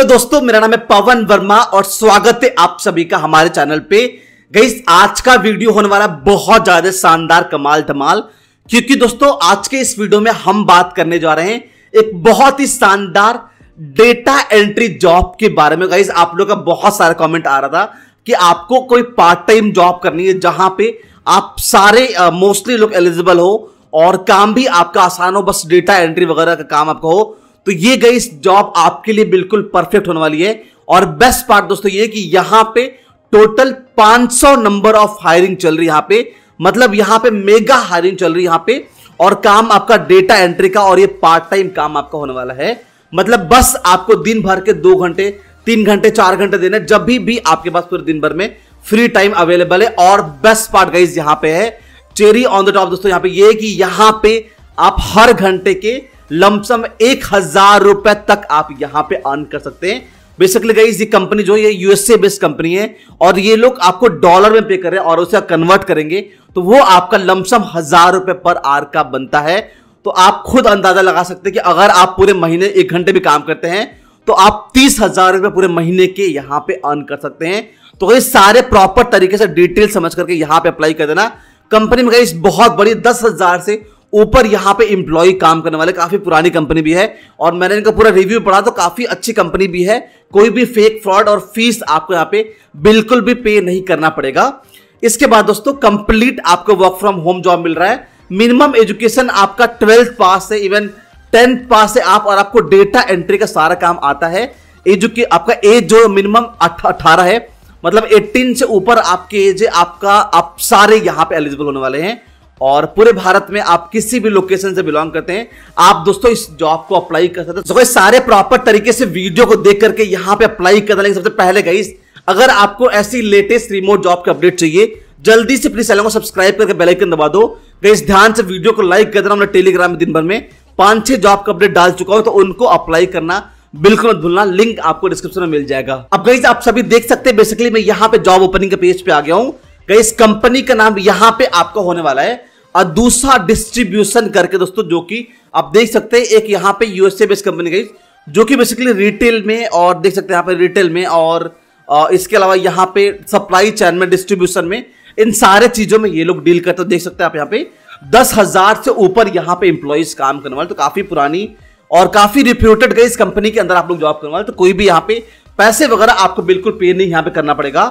hello दोस्तों मेरा नाम है पवन वर्मा और स्वागत है आप सभी का हमारे चैनल पे गई आज का वीडियो होने वाला बहुत ज्यादा शानदार कमाल धमाल क्योंकि दोस्तों आज के इस वीडियो में हम बात करने जा रहे हैं एक बहुत ही शानदार डेटा एंट्री जॉब के बारे में गई आप लोग का बहुत सारा कमेंट आ रहा था कि आपको कोई पार्ट टाइम जॉब करनी है जहां पे आप सारे मोस्टली लोग एलिजिबल हो और काम भी आपका आसान हो बस डेटा एंट्री वगैरह का काम आपका हो तो ये गई जॉब आपके लिए बिल्कुल परफेक्ट होने वाली है और बेस्ट पार्ट दोस्तों ये कि यहां पे टोटल 500 नंबर ऑफ हायरिंग चल रही है यहां पे मतलब यहां पे मेगा हायरिंग चल रही है यहां पे और काम आपका डेटा एंट्री का और ये पार्ट टाइम काम आपका होने वाला है मतलब बस आपको दिन भर के दो घंटे तीन घंटे चार घंटे देने जब भी, भी आपके पास पूरे दिन भर में फ्री टाइम अवेलेबल है और बेस्ट पार्ट गाइज यहां पे है चेरी ऑन द टॉप दोस्तों यहां पे ये कि यहां पे आप हर घंटे के लमसम एक हजार रुपए तक आप यहां पे अर्न कर सकते हैं बेसिकली गई ये कंपनी जो ये यूएसए बेस्ड कंपनी है और ये लोग आपको डॉलर में पे कर रहे हैं और उसे कन्वर्ट करेंगे तो वो आपका लमसम हजार रुपए पर आर का बनता है तो आप खुद अंदाजा लगा सकते हैं कि अगर आप पूरे महीने एक घंटे भी काम करते हैं तो आप तीस हजार रुपए पूरे महीने के यहाँ पे अर्न कर सकते हैं तो ये सारे प्रॉपर तरीके से डिटेल समझ करके यहाँ पे अप्लाई कर देना कंपनी में गई बहुत बड़ी दस हजार से ऊपर यहाँ पे इंप्लॉय काम करने वाले काफ़ी पुरानी कंपनी भी है और मैंने इनका पूरा रिव्यू पढ़ा तो काफ़ी अच्छी कंपनी भी है कोई भी फेक फ्रॉड और फीस आपको यहाँ पे बिल्कुल भी पे नहीं करना पड़ेगा इसके बाद दोस्तों कंप्लीट आपको वर्क फ्रॉम होम जॉब मिल रहा है मिनिमम एजुकेशन आपका ट्वेल्थ पास है इवन टेंथ पास है आप और आपको डेटा एंट्री का सारा काम आता है एजुके आपका एज जो मिनिमम अठारह है मतलब 18 से ऊपर आपके एज आपका आप सारे यहाँ पे एलिजिबल होने वाले हैं और पूरे भारत में आप किसी भी लोकेशन से बिलोंग करते हैं आप दोस्तों इस जॉब को अप्लाई कर सकते हैं तो सारे प्रॉपर तरीके से वीडियो को देख करके यहाँ पे अप्लाई करना लेकिन सबसे पहले गई अगर आपको ऐसी लेटेस्ट रिमोट जॉब की अपडेट चाहिए जल्दी से प्लीज चैनल को सब्सक्राइब करके बेल आइकन दबा दो इस ध्यान से वीडियो को लाइक कर देना टेलीग्राम दिन भर में पांच छह जॉब का अपडेट डाल चुका हूं तो उनको अप्लाई करना बिल्कुल मत भूलना लिंक आपको डिस्क्रिप्शन में मिल जाएगा अब गई आप सभी देख सकते हैं बेसिकली मैं यहाँ पे जॉब ओपनिंग के पेज पे आ गया हूँ इस कंपनी का नाम यहाँ पे आपका होने वाला है और दूसरा डिस्ट्रीब्यूशन करके दोस्तों जो कि आप देख सकते हैं एक यहाँ पे यूएसए बेस्ड कंपनी गई जो कि बेसिकली रिटेल में और देख सकते हैं यहाँ पे रिटेल में और इसके अलावा यहाँ पे सप्लाई चैन में डिस्ट्रीब्यूशन में इन सारे चीजों में ये लोग डील करते देख सकते हैं आप यहाँ पे दस हजार से ऊपर यहाँ पे इंप्लॉयज काम करने वाले तो काफी पुरानी और काफी रिप्यूटेड गई इस कंपनी के अंदर आप लोग जॉब करने वाले तो कोई भी यहाँ पे पैसे वगैरह आपको बिल्कुल पे नहीं यहाँ पे करना पड़ेगा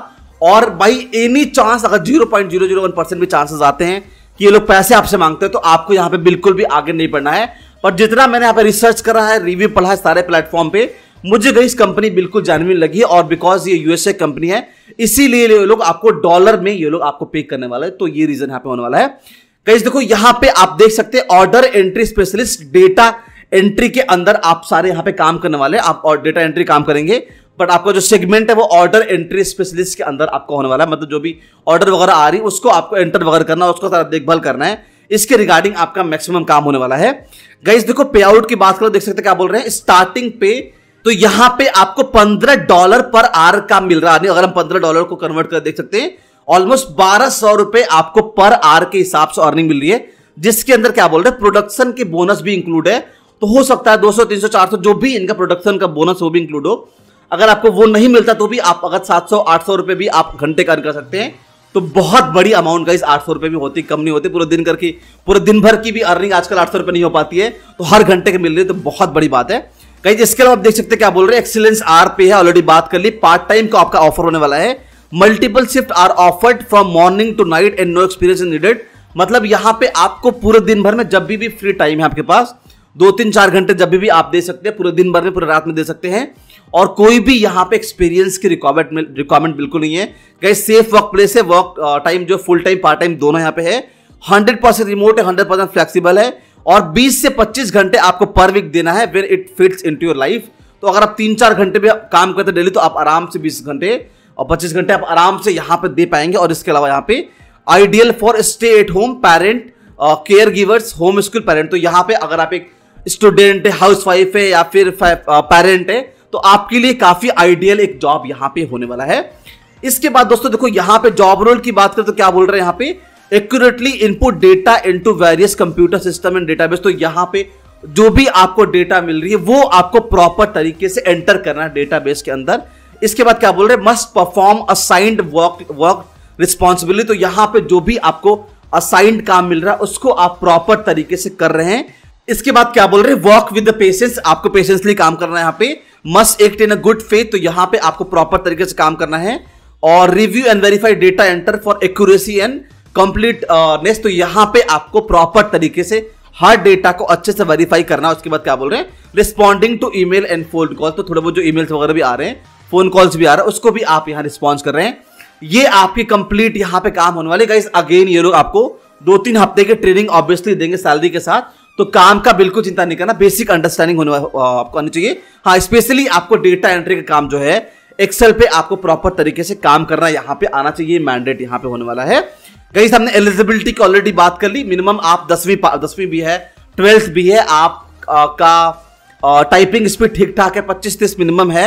और बाई एनी चांस अगर zero point zero zero one percent भी चांसेस आते हैं कि ये लोग पैसे आपसे मांगते हैं तो आपको यहाँ पे बिल्कुल भी आगे नहीं बढ़ना है और जितना मैंने यहाँ पे रिसर्च करा है रिव्यू पढ़ा है सारे प्लेटफॉर्म पे मुझे गई कंपनी बिल्कुल जानवी लगी और बिकॉज ये यूएसए कंपनी है इसीलिए ये लोग आपको डॉलर में ये लोग आपको पे करने वाला है तो ये रीजन यहाँ पे होने वाला है कई देखो यहाँ पे आप देख सकते हैं order entry specialist data entry के अंदर आप सारे यहाँ पे काम करने वाले आप और डेटा एंट्री काम करेंगे बट आपका जो सेगमेंट है वो ऑर्डर एंट्री स्पेशलिस्ट के अंदर आपको होने वाला है मतलब जो भी ऑर्डर वगैरह आ रही है उसको आपको एंटर वगैरह करना है उसको सारा देखभाल करना है इसके रिगार्डिंग आपका मैक्सिमम काम होने वाला है गाइज देखो पे आउट की बात करो देख सकते क्या बोल रहे हैं स्टार्टिंग पे तो यहां पे आपको पंद्रह डॉलर पर आर का मिल रहा है अगर हम पंद्रह डॉलर को कन्वर्ट कर देख सकते हैं ऑलमोस्ट बारह सौ रुपए आपको पर आर के हिसाब से अर्निंग मिल रही है जिसके अंदर क्या बोल रहे हैं प्रोडक्शन के बोनस भी इंक्लूड है तो हो सकता है दो सौ तीन सौ चार सौ जो भी इनका प्रोडक्शन का बोनस वो भी इंक्लूड हो अगर आपको वो नहीं मिलता तो भी आप अगर सात सौ आठ सौ रुपये भी आप घंटे का अर्न कर सकते हैं तो बहुत बड़ी अमाउंट का इस आठ सौ रुपये भी होती कम नहीं होती पूरे दिन करके पूरे दिन भर की भी अर्निंग आजकल आठ सौ रुपये नहीं हो पाती है तो हर घंटे के मिल रही है तो बहुत बड़ी बात है कहीं इसके अलावा आप देख सकते हैं क्या बोल रहे हैं एक्सीलेंस आर पे है ऑलरेडी बात कर ली पार्ट टाइम का आपका ऑफर होने वाला है multiple shift are offered from morning to night and no experience in needed मतलब यहाँ पे आपको पूरे दिन भर में जब भी, भी फ्री टाइम है आपके पास दो तीन चार घंटे जब भी, भी आप दे सकते हैं पूरे दिन भर में पूरे रात में दे सकते हैं और कोई भी यहाँ पे एक्सपीरियंस की रिक्वायरमेंट रिक्वायरमेंट बिल्कुल नहीं है गई सेफ वर्क प्लेस है वर्क टाइम uh, जो फुल टाइम पार्ट टाइम दोनों यहाँ पे है हंड्रेड परसेंट रिमोट है हंड्रेड परसेंट फ्लेक्सीबल है और 20 से 25 घंटे आपको पर वीक देना है where it fits into your life तो अगर आप तीन चार घंटे भी काम करते डेली तो आप आराम से 20 घंटे और 25 घंटे आप आराम से यहाँ पे दे पाएंगे और इसके अलावा यहाँ पे ideal for stay at home parent caregivers home school parent तो यहाँ पे अगर आप एक स्टूडेंट है हाउस वाइफ है या फिर पेरेंट uh, है तो आपके लिए काफी आइडियल एक जॉब यहां पे होने वाला है इसके बाद दोस्तों देखो यहां पे जॉब रोल की बात करें तो क्या बोल रहे हैं यहां पे accurately input data into various computer system and database तो यहां पे जो भी आपको डेटा मिल रही है वो आपको प्रॉपर तरीके से एंटर करना है डेटाबेस के अंदर इसके बाद क्या बोल रहे हैं must perform assigned work work responsibility तो यहां पे जो भी आपको असाइंड काम मिल रहा है उसको आप प्रॉपर तरीके से कर रहे हैं इसके बाद क्या बोल रहे हैं वर्क विद पेशेंस आपको पेशेंसली काम करना है यहां पर must act in a good faith तो यहां पे आपको प्रॉपर तरीके से काम करना है और review and verify data enter for accuracy and completeness तो यहां पे आपको प्रॉपर तरीके से हर डेटा को अच्छे से वेरीफाई करना उसके बाद क्या बोल रहे हैं responding to email and phone call तो थोड़े बहुत जो ईमेल्स वगैरह भी आ रहे हैं फोन कॉल्स भी आ रहे हैं उसको भी आप यहाँ रिस्पॉन्स कर रहे हैं ये आपके कंप्लीट यहाँ पे काम होने वाले गाइस अगेन ये लोग आपको दो तीन हफ्ते के ट्रेनिंग ऑब्वियसली देंगे सैलरी के साथ तो काम का बिल्कुल चिंता नहीं करना बेसिक अंडरस्टैंडिंग होने आपको आनी चाहिए हाँ स्पेशली आपको डेटा एंट्री का काम जो है एक्सेल पे आपको प्रॉपर तरीके से काम करना यहाँ पे आना चाहिए मैंडेट यहाँ पे होने वाला है कहीं हमने एलिजिबिलिटी की ऑलरेडी बात कर ली मिनिमम आप दसवीं दसवीं भी है ट्वेल्थ भी है आप आ, का टाइपिंग स्पीड ठीक ठाक है पच्चीस तीस मिनिमम है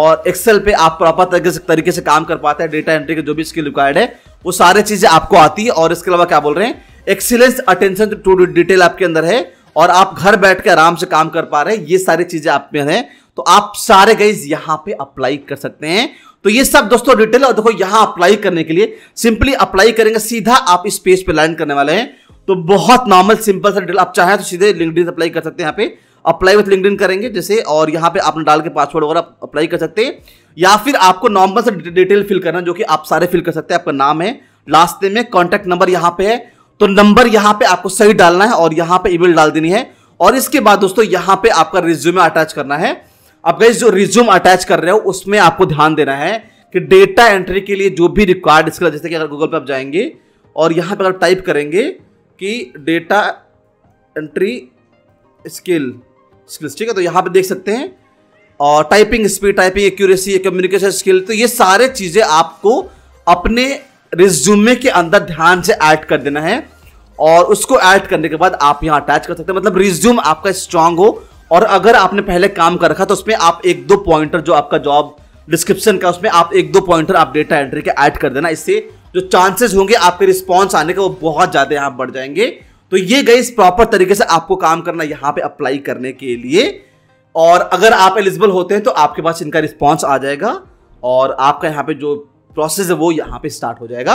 और एक्सेल पे आप प्रॉपर तरीके से तरीके से काम कर पाते हैं डेटा एंट्री के जो भी स्किल रिक्वायर्ड है वो सारी चीज़ें आपको आती है और इसके अलावा क्या बोल रहे हैं एक्सीलेंस अटेंशन तो टू डिटेल आपके अंदर है और आप घर बैठ के आराम से काम कर पा रहे हैं ये सारी चीजें आप में हैं तो आप सारे गाइज यहाँ पे अप्लाई कर सकते हैं तो ये सब दोस्तों डिटेल और देखो यहां अप्लाई करने के लिए सिंपली अप्लाई करेंगे सीधा आप इस पेज पे लैंड करने वाले हैं तो बहुत नॉर्मल सिंपल सा डिटेल आप चाहें तो सीधे लिंकड अप्लाई कर सकते हैं यहाँ पे अप्लाई विथ लिंकड करेंगे जैसे और यहाँ पे आपने डाल के पासवर्ड वगैरह अप्लाई कर सकते हैं या फिर आपको नॉर्मल से डिटेल फिल करना जो कि आप सारे फिल कर सकते हैं आपका नाम है लास्ट में कॉन्टैक्ट नंबर यहाँ पे है तो नंबर यहां पे आपको सही डालना है और यहां पे ईमेल डाल देनी है और इसके बाद दोस्तों यहां पे आपका रिज्यूमे अटैच करना है अब गई जो रिज्यूम अटैच कर रहे हो उसमें आपको ध्यान देना है कि डेटा एंट्री के लिए जो भी रिक्वायर्ड इसके जैसे कि अगर गूगल पे आप जाएंगे और यहां पर अगर टाइप करेंगे कि डेटा एंट्री स्किल स्किल्स ठीक है तो यहां पर देख सकते हैं और typing speed typing accuracy communication skill तो ये सारे चीज़ें आपको अपने रिज्यूमे के अंदर ध्यान से ऐड कर देना है और उसको ऐड करने के बाद आप यहाँ अटैच कर सकते हैं मतलब रिज्यूम आपका स्ट्रांग हो और अगर आपने पहले काम कर रखा तो उसमें आप एक दो पॉइंटर जो आपका जॉब डिस्क्रिप्शन का उसमें आप एक दो पॉइंटर आप डेटा एंट्री के ऐड कर देना इससे जो चांसेस होंगे आपके रिस्पॉन्स आने के वो बहुत ज़्यादा यहाँ बढ़ जाएंगे तो ये गई प्रॉपर तरीके से आपको काम करना यहाँ पे अप्लाई करने के लिए और अगर आप एलिजिबल होते हैं तो आपके पास इनका रिस्पॉन्स आ जाएगा और आपका यहाँ पे जो प्रोसेस है वो यहाँ पे स्टार्ट हो जाएगा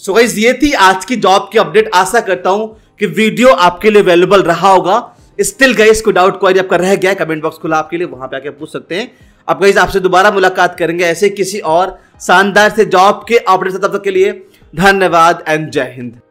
सो so गाइज ये थी आज की जॉब की अपडेट आशा करता हूँ कि वीडियो आपके लिए अवेलेबल रहा होगा स्टिल गाइज को डाउट क्वारी आपका रह गया कमेंट बॉक्स खुला आपके लिए वहां पे आके पूछ सकते हैं अब गाइज आपसे दोबारा मुलाकात करेंगे ऐसे किसी और शानदार से जॉब के अपडेट तब तक के लिए धन्यवाद एंड जय हिंद